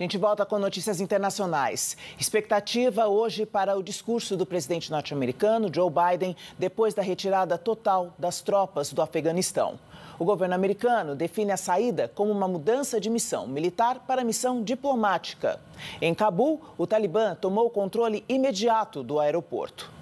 A gente volta com notícias internacionais. Expectativa hoje para o discurso do presidente norte-americano Joe Biden depois da retirada total das tropas do Afeganistão. O governo americano define a saída como uma mudança de missão militar para missão diplomática. Em Cabul, o Talibã tomou o controle imediato do aeroporto.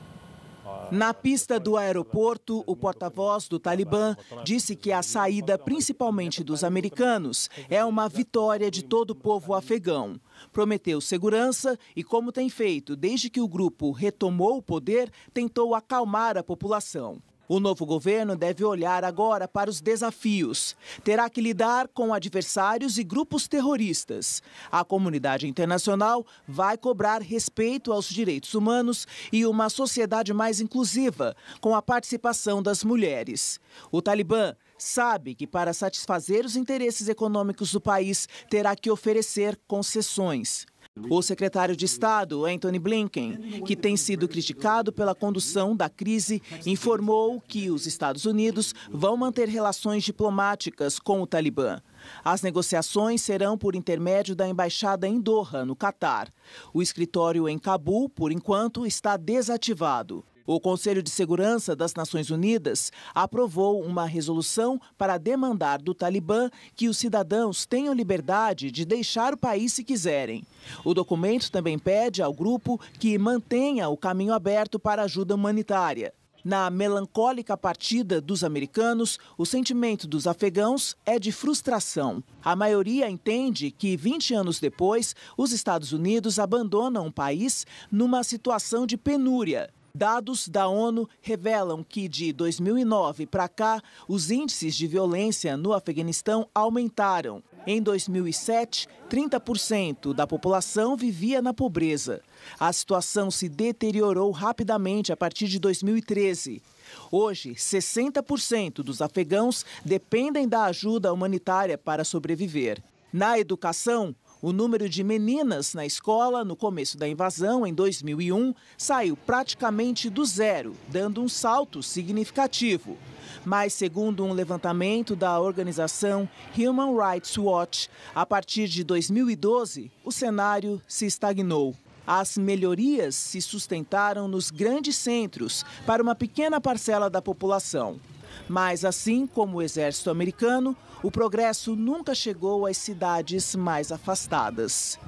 Na pista do aeroporto, o porta-voz do Talibã disse que a saída, principalmente dos americanos, é uma vitória de todo o povo afegão. Prometeu segurança e, como tem feito desde que o grupo retomou o poder, tentou acalmar a população. O novo governo deve olhar agora para os desafios. Terá que lidar com adversários e grupos terroristas. A comunidade internacional vai cobrar respeito aos direitos humanos e uma sociedade mais inclusiva, com a participação das mulheres. O Talibã sabe que para satisfazer os interesses econômicos do país terá que oferecer concessões. O secretário de Estado, Anthony Blinken, que tem sido criticado pela condução da crise, informou que os Estados Unidos vão manter relações diplomáticas com o Talibã. As negociações serão por intermédio da embaixada em Doha, no Catar. O escritório em Cabul, por enquanto, está desativado. O Conselho de Segurança das Nações Unidas aprovou uma resolução para demandar do Talibã que os cidadãos tenham liberdade de deixar o país se quiserem. O documento também pede ao grupo que mantenha o caminho aberto para ajuda humanitária. Na melancólica partida dos americanos, o sentimento dos afegãos é de frustração. A maioria entende que, 20 anos depois, os Estados Unidos abandonam o país numa situação de penúria. Dados da ONU revelam que de 2009 para cá, os índices de violência no Afeganistão aumentaram. Em 2007, 30% da população vivia na pobreza. A situação se deteriorou rapidamente a partir de 2013. Hoje, 60% dos afegãos dependem da ajuda humanitária para sobreviver. Na educação, o número de meninas na escola no começo da invasão, em 2001, saiu praticamente do zero, dando um salto significativo. Mas, segundo um levantamento da organização Human Rights Watch, a partir de 2012, o cenário se estagnou. As melhorias se sustentaram nos grandes centros para uma pequena parcela da população. Mas, assim como o exército americano, o progresso nunca chegou às cidades mais afastadas.